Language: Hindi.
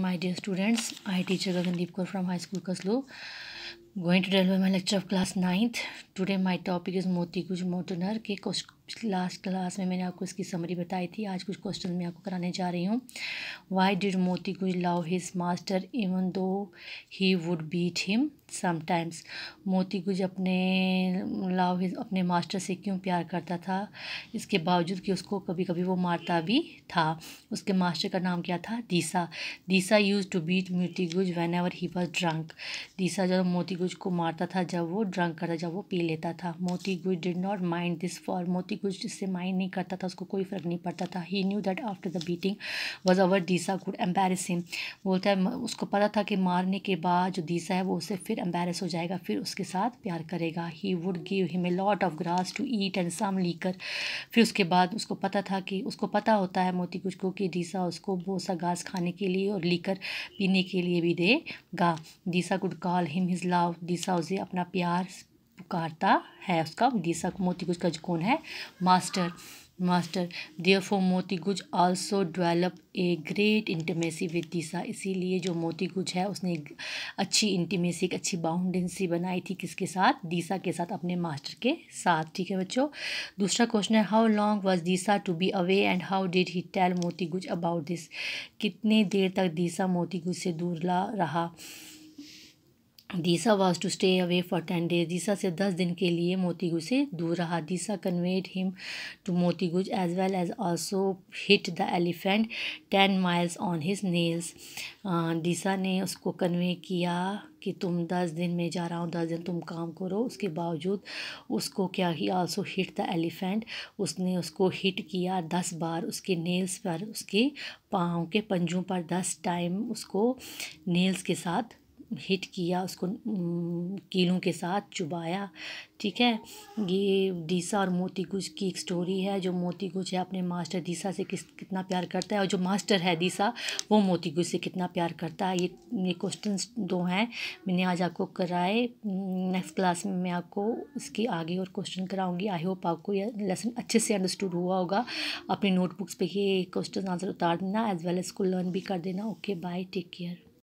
my dear students I teacher Gagandeep Kaur from high school कसलो going to deal my lecture of class ninth today my topic is Moti Guj मोटनर के पिछली लास्ट क्लास में मैंने आपको इसकी समरी बताई थी आज कुछ क्वेश्चन मैं आपको कराने जा रही हूँ वाई डिड मोती गुज love his master even though he would beat him sometimes Moti Guj अपने लव हिज अपने मास्टर से क्यों प्यार करता था इसके बावजूद कि उसको कभी कभी वो मारता भी था उसके मास्टर का नाम क्या था Deesa Deesa used to beat Moti Guj whenever he was drunk Deesa जब मोती गुज को मारता था जब वो ड्रंक करता जब वो पी लेता था Moti Guj did not mind this for Moti कि कुछ जिससे माइंड नहीं करता था उसको कोई फ़र्क नहीं पड़ता था he knew that after the beating was over Deesa would embrace him बोलता है उसको पता था कि मारने के बाद जो दीसा है वो उसे फिर एम्बेरस हो जाएगा फिर उसके साथ प्यार करेगा he would give him a lot of grass to eat and some liquor फिर उसके बाद उसको पता था कि उसको पता होता है मोती कुछ को कि दीसा उसको सा घास खाने के लिए और लीकर पीने के लिए भी देगा Deesa would call him his love Deesa उसे अपना प्यार उपकारता है उसका मोती गुज का जो कौन है master master Moti Moti Guj also develop a great intimacy with Deesa इसीलिए जो मोतीगुज है उसने अच्छी इंटीमेसी एक अच्छी बाउंडेंसी बनाई थी किसके साथ दिशा के साथ अपने मास्टर के साथ ठीक है बच्चों दूसरा क्वेश्चन है how long was Deesa to be away and how did he tell Moti Guj about this कितने देर तक दिशा मोतीगुज से दूर ला रहा Deesa was to stay away for ten days Deesa से दस दिन के लिए मोतीगुज से दूर रहा Deesa conveyed him to Moti Guj as well as also hit the elephant ten miles on his nails Deesa ने उसको कन्वे किया कि तुम दस दिन में जा रहा हूँ दस दिन तुम काम करो उसके बावजूद उसको क्या he also hit the elephant उसने उसको हिट किया दस बार उसके नेल्स पर उसके पाँव के पंजों पर दस टाइम उसको नेल्स के साथ हिट किया उसको कीलों के साथ चुबाया ठीक है ये दीसा और मोती गुज की एक स्टोरी है जो मोती गुज है अपने मास्टर दीसा से किस कितना प्यार करता है और जो मास्टर है दीसा वो मोती गुज से कितना प्यार करता है ये ये क्वेश्चन दो हैं मैंने आज आपको कराए नेक्स्ट क्लास में मैं आपको इसकी आगे और क्वेश्चन कराऊंगी आई होप आपको यह लेसन अच्छे से अंडरस्टूड हुआ होगा अपनी नोटबुक्स पर ये क्वेश्चन आंसर उतार देना एज वेल एज को लर्न भी कर देना ओके बाय टेक केयर